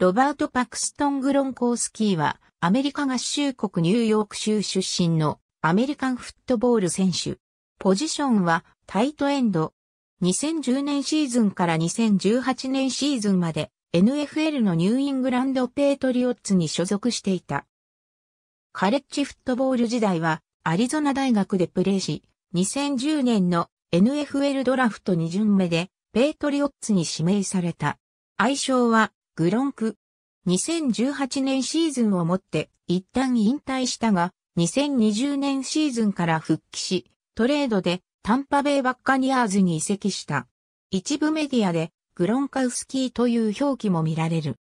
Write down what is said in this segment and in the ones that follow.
ロバート・パクストン・グロンコースキーは、アメリカ合衆国ニューヨーク州出身のアメリカンフットボール選手。ポジションはタイトエンド。2010年シーズンから2018年シーズンまで NFL のニューイングランド・ペイトリオッツに所属していた。カレッジフットボール時代はアリゾナ大学でプレーし、2010年の NFL ドラフト2巡目でペイトリオッツに指名された。愛称はグロンク。2018年シーズンをもって一旦引退したが、2020年シーズンから復帰し、トレードでタンパベイバッカニアーズに移籍した。一部メディアでグロンカウスキーという表記も見られる。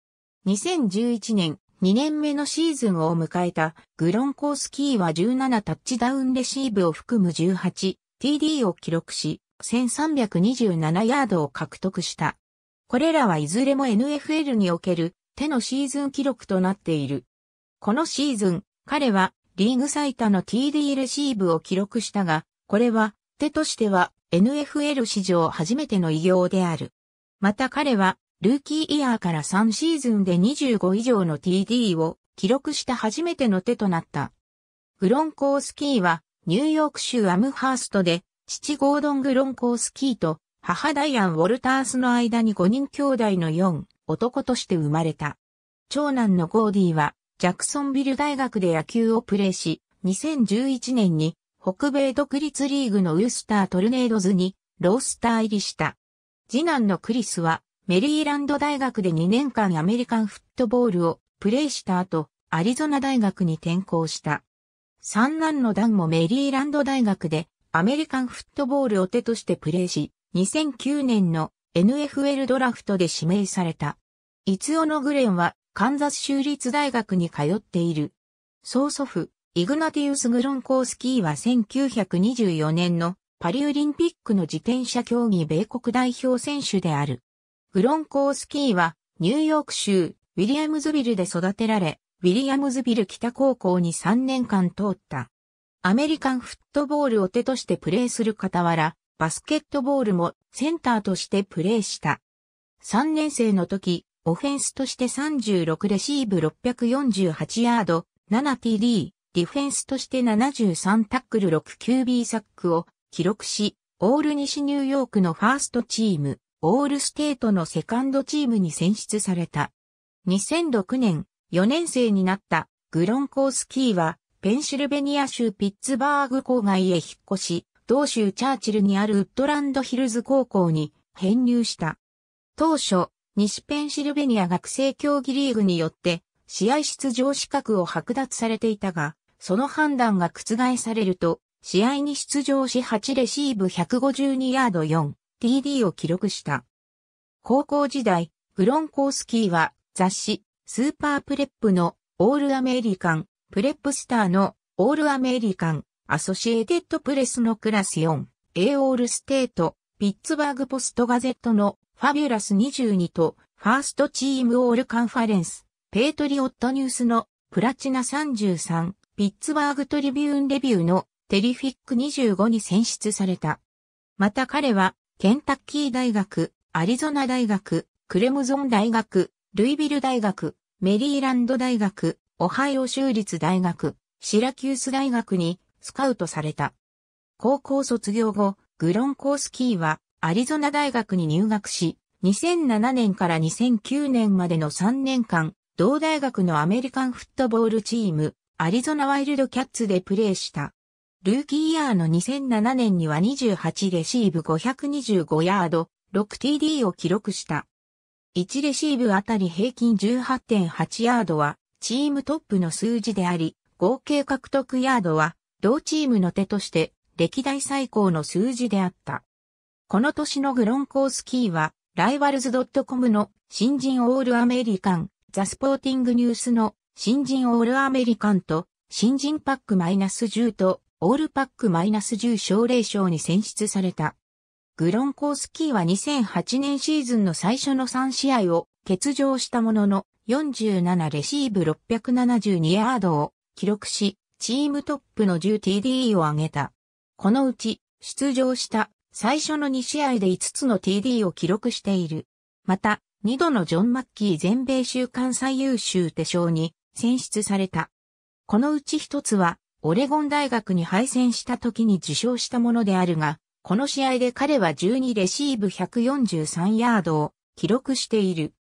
2011年、2年目のシーズンを迎えたグロンコウスキーは17タッチダウンレシーブを含む 18TD を記録し、1327ヤードを獲得した。これらはいずれも NFL における手のシーズン記録となっている。このシーズン、彼はリーグ最多の TD レシーブを記録したが、これは手としては NFL 史上初めての偉業である。また彼はルーキーイヤーから3シーズンで25以上の TD を記録した初めての手となった。グロンコースキーはニューヨーク州アムハーストで父ゴードン・グロンコースキーと母ダイアン・ウォルタースの間に5人兄弟の4男として生まれた。長男のゴーディはジャクソンビル大学で野球をプレーし、2011年に北米独立リーグのウスタートルネードズにロースター入りした。次男のクリスはメリーランド大学で2年間アメリカンフットボールをプレーした後、アリゾナ大学に転校した。三男のダンもメリーランド大学でアメリカンフットボールを手としてプレーし、2009年の NFL ドラフトで指名された。イツオノグレンはカンザス州立大学に通っている。曽祖父、イグナティウス・グロンコースキーは1924年のパリオリンピックの自転車競技米国代表選手である。グロンコースキーはニューヨーク州ウィリアムズビルで育てられ、ウィリアムズビル北高校に3年間通った。アメリカンフットボールを手としてプレーする傍ら、バスケットボールもセンターとしてプレーした。3年生の時、オフェンスとして36レシーブ648ヤード、7TD、ディフェンスとして73タックル6 9 b サックを記録し、オール西ニューヨークのファーストチーム、オールステートのセカンドチームに選出された。2006年、4年生になったグロンコースキーは、ペンシルベニア州ピッツバーグ郊外へ引っ越し、同州チャーチルにあるウッドランドヒルズ高校に編入した。当初、西ペンシルベニア学生競技リーグによって試合出場資格を剥奪されていたが、その判断が覆されると、試合に出場し8レシーブ152ヤード 4TD を記録した。高校時代、グロンコースキーは雑誌スーパープレップのオールアメリカン、プレップスターのオールアメリカンアソシエテッドプレスのクラス4、A オールステート、ピッツバーグポストガゼットのファビュラス22と、ファーストチームオールカンファレンス、ペイトリオットニュースのプラチナ33、ピッツバーグトリビューンレビューのテリフィック25に選出された。また彼は、ケンタッキー大学、アリゾナ大学、クレムゾン大学、ルイビル大学、メリーランド大学、オハイオ州立大学、シラキュース大学にスカウトされた。高校卒業後、グロンコースキーはアリゾナ大学に入学し、2007年から2009年までの3年間、同大学のアメリカンフットボールチーム、アリゾナワイルドキャッツでプレーした。ルーキーイヤーの2007年には28レシーブ525ヤード、6TD を記録した。1レシーブあたり平均18.8ヤードは、チームトップの数字であり、合計獲得ヤードは同チームの手として歴代最高の数字であった。この年のグロンコースキーは、ライバルズ .com の新人オールアメリカン、ザスポーティングニュースの新人オールアメリカンと新人パックマイナス10とオールパックマイナス10奨励賞に選出された。グロンコースキーは2008年シーズンの最初の3試合を欠場したものの47レシーブ672ヤードを記録し、チームトップの 10TD を挙げた。このうち、出場した最初の2試合で5つの TD を記録している。また、2度のジョン・マッキー全米週間最優秀手賞に選出された。このうち1つは、オレゴン大学に敗戦した時に受賞したものであるが、この試合で彼は12レシーブ143ヤードを記録している。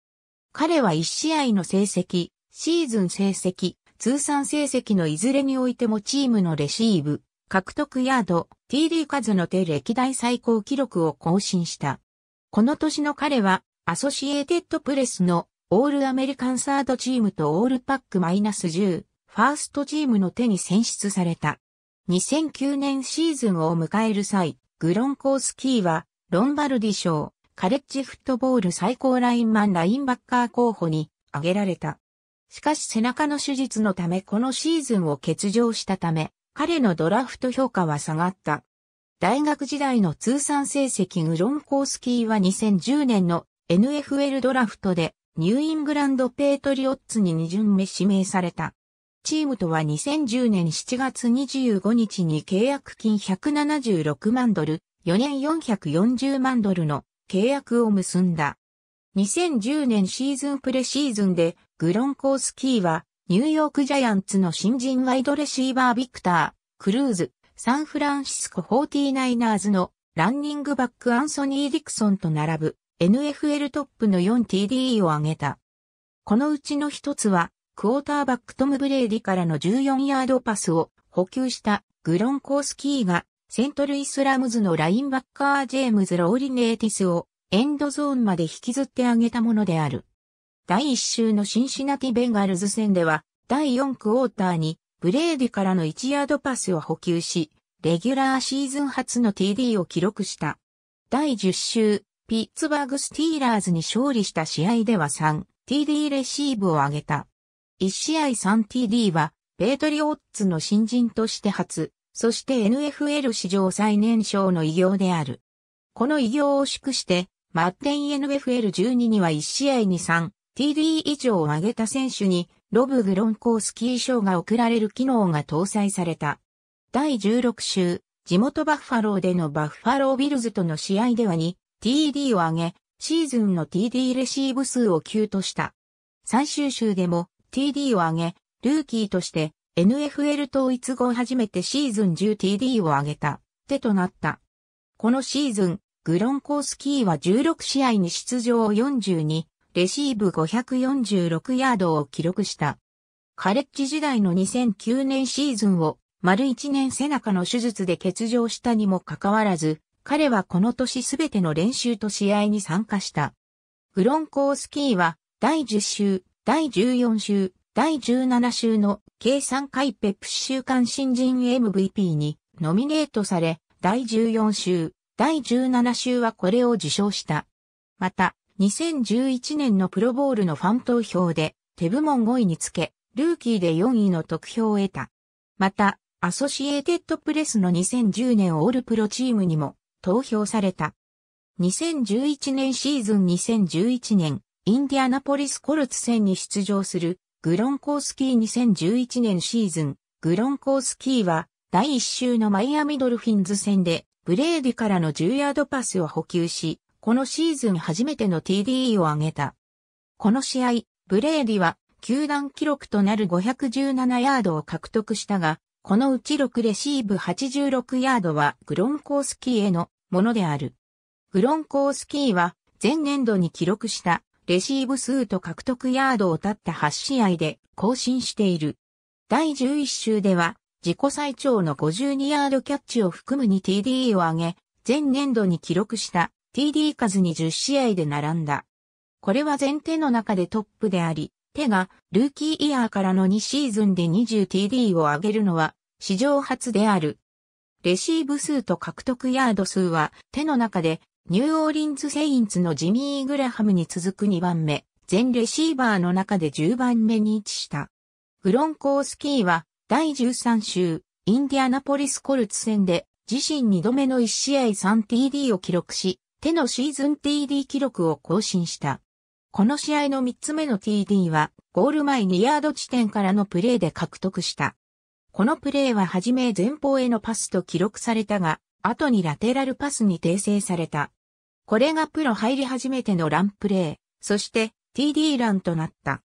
彼は1試合の成績、シーズン成績、通算成績のいずれにおいてもチームのレシーブ、獲得ヤード、TD 数の手歴代最高記録を更新した。この年の彼は、アソシエーテッドプレスのオールアメリカンサードチームとオールパックマイナス10、ファーストチームの手に選出された。2009年シーズンを迎える際、グロンコースキーは、ロンバルディ賞、カレッジフットボール最高ラインマンラインバッカー候補に挙げられた。しかし背中の手術のためこのシーズンを欠場したため、彼のドラフト評価は下がった。大学時代の通算成績グロンコースキーは2010年の NFL ドラフトでニューイングランドペートリオッツに2巡目指名された。チームとは2010年7月25日に契約金176万ドル、4年440万ドルの契約を結んだ。2010年シーズンプレシーズンでグロンコースキーは、ニューヨークジャイアンツの新人ワイドレシーバービクター、クルーズ、サンフランシスコ 49ers のランニングバックアンソニー・ディクソンと並ぶ NFL トップの 4TD を挙げた。このうちの一つは、クォーターバックトム・ブレイディからの14ヤードパスを補給したグロンコースキーが、セントルイスラムズのラインバッカー・ジェームズ・ローリネーティスをエンドゾーンまで引きずってあげたものである。第1週のシンシナティベンガルズ戦では、第4クォーターにブレーディからの1ヤードパスを補給し、レギュラーシーズン初の TD を記録した。第10週、ピッツバーグスティーラーズに勝利した試合では 3TD レシーブを挙げた。1試合 3TD は、ペートリオッツの新人として初、そして NFL 史上最年少の偉業である。この偉業を祝して、マッテン NFL12 には1試合に3、TD 以上を上げた選手に、ロブ・グロンコースキー賞が贈られる機能が搭載された。第16週、地元バッファローでのバッファロービルズとの試合ではに TD を上げ、シーズンの TD レシーブ数を9とした。最終週でも TD を上げ、ルーキーとして NFL 統一後初めてシーズン 10TD を上げた、手となった。このシーズン、グロンコースキーは16試合に出場を42、レシーブ546ヤードを記録した。カレッジ時代の2009年シーズンを丸1年背中の手術で欠場したにもかかわらず、彼はこの年すべての練習と試合に参加した。グロンコースキーは第10週、第14週、第17週の計3回ペプシ週間新人 MVP にノミネートされ、第14週、第17週はこれを受賞した。また、2011年のプロボールのファン投票で手部門5位につけ、ルーキーで4位の得票を得た。また、アソシエーテッドプレスの2010年オールプロチームにも投票された。2011年シーズン2011年、インディアナポリスコルツ戦に出場するグロンコースキー2011年シーズン、グロンコースキーは第1週のマイアミドルフィンズ戦でブレーディからの10ヤードパスを補給し、このシーズン初めての TD を挙げた。この試合、ブレーディは球団記録となる517ヤードを獲得したが、このうち6レシーブ86ヤードはグロンコースキーへのものである。グロンコースキーは前年度に記録したレシーブ数と獲得ヤードをたった8試合で更新している。第11週では自己最長の52ヤードキャッチを含むに TD を上げ、前年度に記録した TD 数に10試合で並んだ。これは前提の中でトップであり、手がルーキーイヤーからの2シーズンで 20TD を上げるのは史上初である。レシーブ数と獲得ヤード数は手の中でニューオーリンズ・セインツのジミー・グラハムに続く2番目、全レシーバーの中で10番目に位置した。フロンコースキーは第13週、インディアナポリス・コルツ戦で自身2度目の1試合 3TD を記録し、手のシーズン TD 記録を更新した。この試合の3つ目の TD は、ゴール前2ヤード地点からのプレーで獲得した。このプレーははじめ前方へのパスと記録されたが、後にラテラルパスに訂正された。これがプロ入り初めてのランプレー、そして TD ランとなった。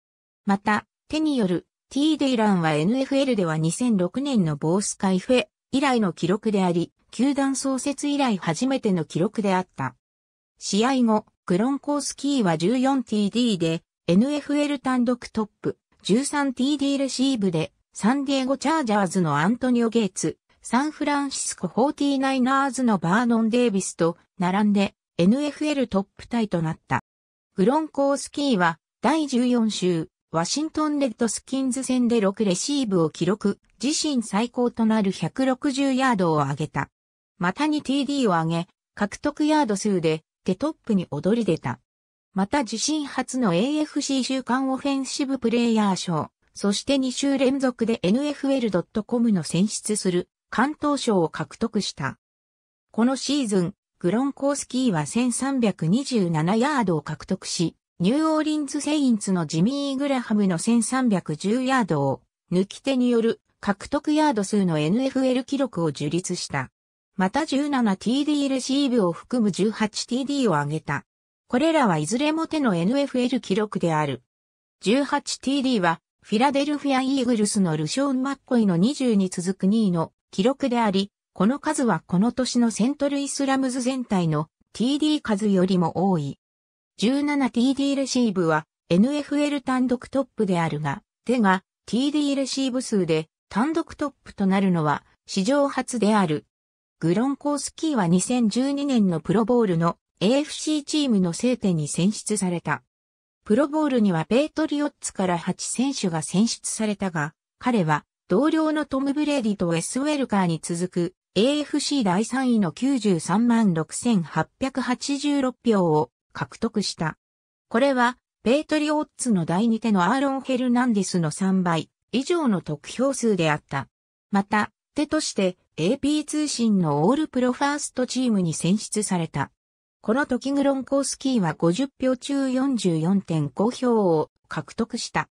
また、手による TD ランは NFL では2006年のボースカイフェ以来の記録であり、球団創設以来初めての記録であった。試合後、グロンコースキーは 14TD で NFL 単独トップ、13TD レシーブでサンディエゴチャージャーズのアントニオ・ゲイツ、サンフランシスコ 49ers のバーノン・デイビスと並んで NFL トップタイとなった。グロンコースキーは第14週、ワシントンレッドスキンズ戦で6レシーブを記録、自身最高となる160ヤードを上げた。またに TD を上げ、獲得ヤード数でってトップに躍り出た。また自身初の AFC 週間オフェンシブプレイヤー賞、そして2週連続で NFL.com の選出する関東賞を獲得した。このシーズン、グロンコースキーは1327ヤードを獲得し、ニューオーリンズ・セインツのジミー・グラハムの1310ヤードを抜き手による獲得ヤード数の NFL 記録を樹立した。また 17TD レシーブを含む 18TD を挙げた。これらはいずれも手の NFL 記録である。18TD は、フィラデルフィア・イーグルスのルショーン・マッコイの20に続く2位の記録であり、この数はこの年のセントルイスラムズ全体の TD 数よりも多い。17TD レシーブは NFL 単独トップであるが、手が TD レシーブ数で単独トップとなるのは史上初である。グロンコースキーは2012年のプロボールの AFC チームの聖典に選出された。プロボールにはペイトリオッツから8選手が選出されたが、彼は同僚のトム・ブレイディとエス・ウェルカーに続く AFC 第3位の93万6886票を獲得した。これは、ペイトリオッツの第2手のアーロン・ヘルナンデスの3倍以上の得票数であった。また、手として AP 通信のオールプロファーストチームに選出された。この時グロンコースキーは50票中44.5票を獲得した。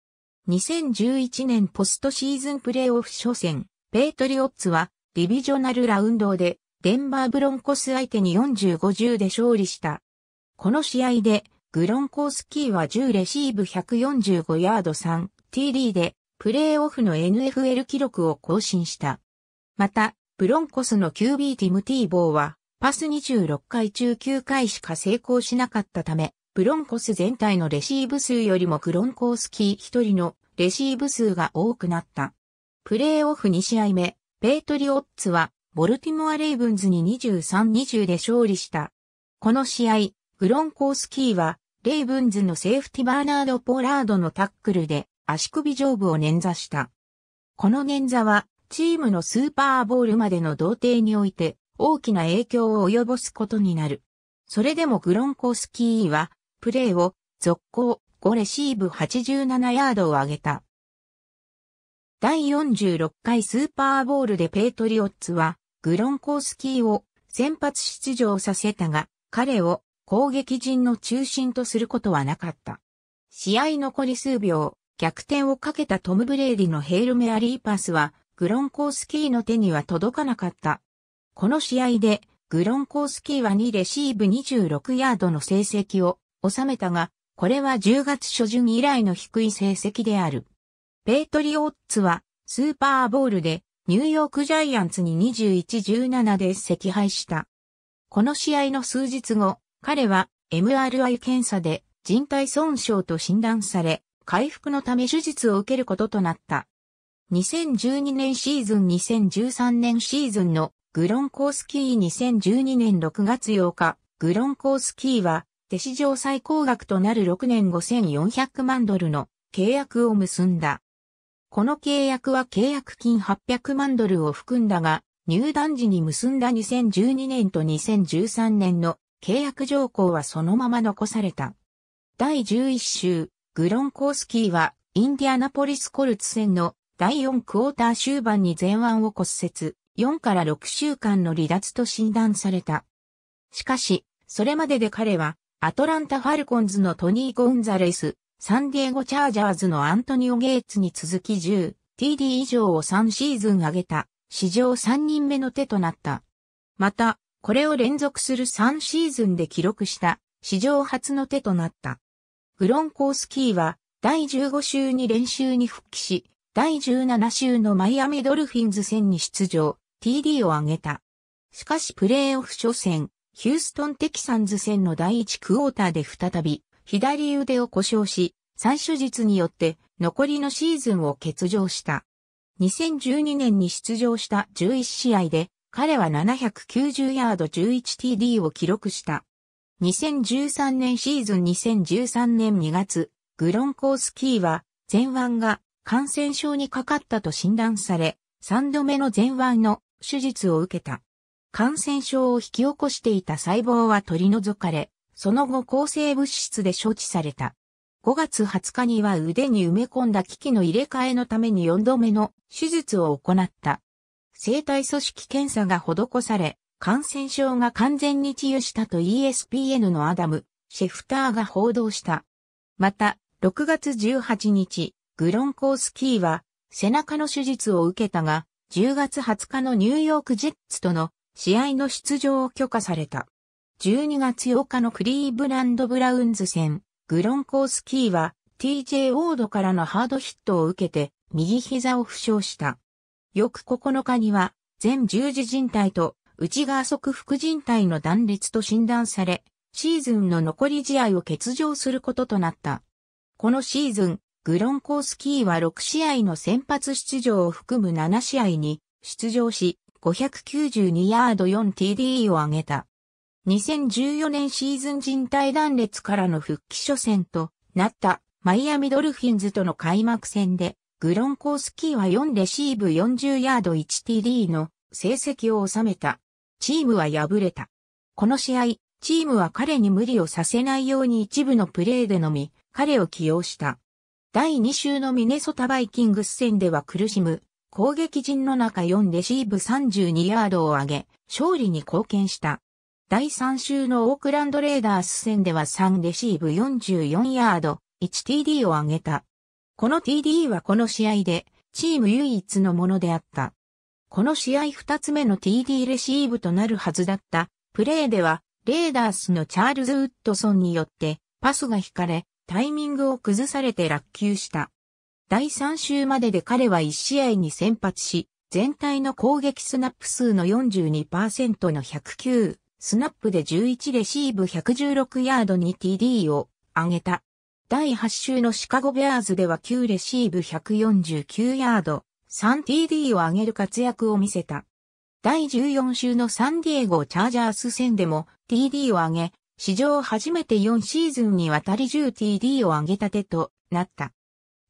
2011年ポストシーズンプレイオフ初戦、ペイトリオッツはディビジョナルラウンドでデンバーブロンコス相手に4 5 0で勝利した。この試合でグロンコースキーは10レシーブ145ヤード 3TD でプレイオフの NFL 記録を更新した。また、ブロンコスの QB ティム・ティーボーは、パス26回中9回しか成功しなかったため、ブロンコス全体のレシーブ数よりもクロンコースキー1人のレシーブ数が多くなった。プレーオフ2試合目、ペイトリオッツは、ボルティモア・レイブンズに23-20で勝利した。この試合、グロンコースキーは、レイブンズのセーフティバーナード・ポーラードのタックルで足首上部を捻挫した。この捻挫はチームのスーパーボールまでの同定において大きな影響を及ぼすことになる。それでもグロンコスキーは、プレーを続行5レシーブ87ヤードを上げた。第46回スーパーボールでペイトリオッツは、グロンコースキーを先発出場させたが、彼を攻撃陣の中心とすることはなかった。試合残り数秒、逆転をかけたトム・ブレイディのヘールメアリーパスは、グロンコースキーの手には届かなかった。この試合で、グロンコースキーは2レシーブ26ヤードの成績を収めたが、これは10月初旬以来の低い成績である。ペイトリオッツはスーパーボールでニューヨークジャイアンツに21-17で赤敗した。この試合の数日後、彼は MRI 検査で人体損傷と診断され、回復のため手術を受けることとなった。2012年シーズン2013年シーズンのグロンコースキー2012年6月8日、グロンコースキーは、手史上最高額となる6年5400万ドルの契約を結んだ。この契約は契約金800万ドルを含んだが、入団時に結んだ2012年と2013年の契約条項はそのまま残された。第11週、グロンコースキーはインディアナポリスコルツ戦の第4クォーター終盤に前腕を骨折、4から6週間の離脱と診断された。しかし、それまでで彼は、アトランタ・ファルコンズのトニー・ゴンザレス、サンディエゴ・チャージャーズのアントニオ・ゲイツに続き 10TD 以上を3シーズン上げた、史上3人目の手となった。また、これを連続する3シーズンで記録した、史上初の手となった。グロンコースキーは、第15週に練習に復帰し、第17週のマイアミドルフィンズ戦に出場、TD を挙げた。しかしプレーオフ初戦、ヒューストンテキサンズ戦の第1クォーターで再び、左腕を故障し、三手術によって残りのシーズンを欠場した。2012年に出場した11試合で、彼は790ヤード 11TD を記録した。2013年シーズン2013年2月、グロンコースキーは前腕が感染症にかかったと診断され、3度目の前腕の手術を受けた。感染症を引き起こしていた細胞は取り除かれ、その後抗生物質で処置された。5月20日には腕に埋め込んだ機器の入れ替えのために4度目の手術を行った。生体組織検査が施され、感染症が完全に治癒したと ESPN のアダム、シェフターが報道した。また、6月18日、グロンコースキーは背中の手術を受けたが、10月20日のニューヨークジェッツとの試合の出場を許可された。12月8日のクリーブランド・ブラウンズ戦、グロンコースキーは TJ オードからのハードヒットを受けて右膝を負傷した。翌9日には全十字靭帯と内側側副靭帯の断裂と診断され、シーズンの残り試合を欠場することとなった。このシーズン、グロンコースキーは6試合の先発出場を含む7試合に出場し、592ヤード 4TD を挙げた。2014年シーズン人体断裂からの復帰初戦となったマイアミドルフィンズとの開幕戦で、グロンコースキーは4レシーブ40ヤード 1TD の成績を収めた。チームは敗れた。この試合、チームは彼に無理をさせないように一部のプレーでのみ、彼を起用した。第2週のミネソタバイキングス戦では苦しむ攻撃陣の中4レシーブ32ヤードを上げ、勝利に貢献した。第3週のオークランドレーダース戦では3レシーブ44ヤード、1TD を上げた。この TD はこの試合で、チーム唯一のものであった。この試合2つ目の TD レシーブとなるはずだった、プレーでは、レーダースのチャールズ・ウッドソンによって、パスが引かれ、タイミングを崩されて落球した。第3週までで彼は1試合に先発し、全体の攻撃スナップ数の42%の109、スナップで11レシーブ116ヤードに TD を上げた。第8週のシカゴベアーズでは9レシーブ149ヤード、3TD を上げる活躍を見せた。第14週のサンディエゴチャージャース戦でも TD を上げ、史上初めて4シーズンにわたり 10TD を挙げたてとなった。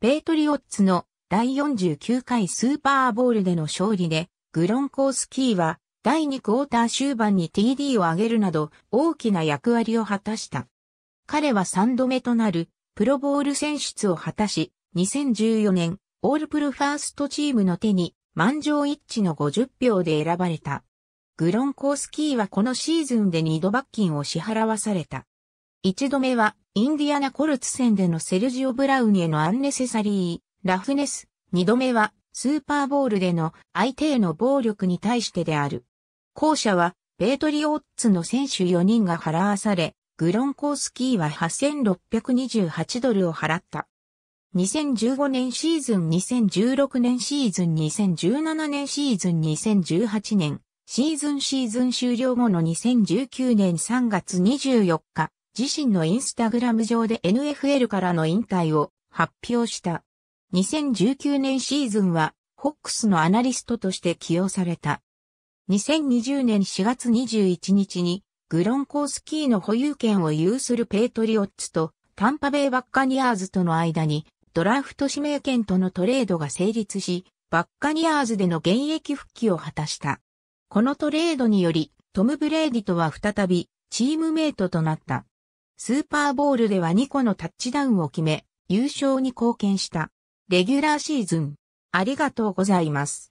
ペイトリオッツの第49回スーパーボールでの勝利で、グロンコースキーは第2クォーター終盤に TD を上げるなど大きな役割を果たした。彼は3度目となるプロボール選出を果たし、2014年オールプルファーストチームの手に満場一致の50票で選ばれた。グロンコースキーはこのシーズンで2度罰金を支払わされた。一度目は、インディアナコルツ戦でのセルジオ・ブラウンへのアンネセサリー、ラフネス。二度目は、スーパーボールでの相手への暴力に対してである。後者は、ベートリオッツの選手4人が払わされ、グロンコースキーは8628ドルを払った。2015年シーズン、2016年シーズン、2017年シーズン、2018年シーズンシーズン終了後の2019年3月24日、自身のインスタグラム上で NFL からの引退を発表した。2019年シーズンは、ホックスのアナリストとして起用された。2020年4月21日に、グロンコースキーの保有権を有するペイトリオッツと、タンパベイバッカニアーズとの間に、ドラフト指名権とのトレードが成立し、バッカニアーズでの現役復帰を果たした。このトレードにより、トム・ブレイディとは再び、チームメイトとなった。スーパーボールでは2個のタッチダウンを決め、優勝に貢献した。レギュラーシーズン。ありがとうございます。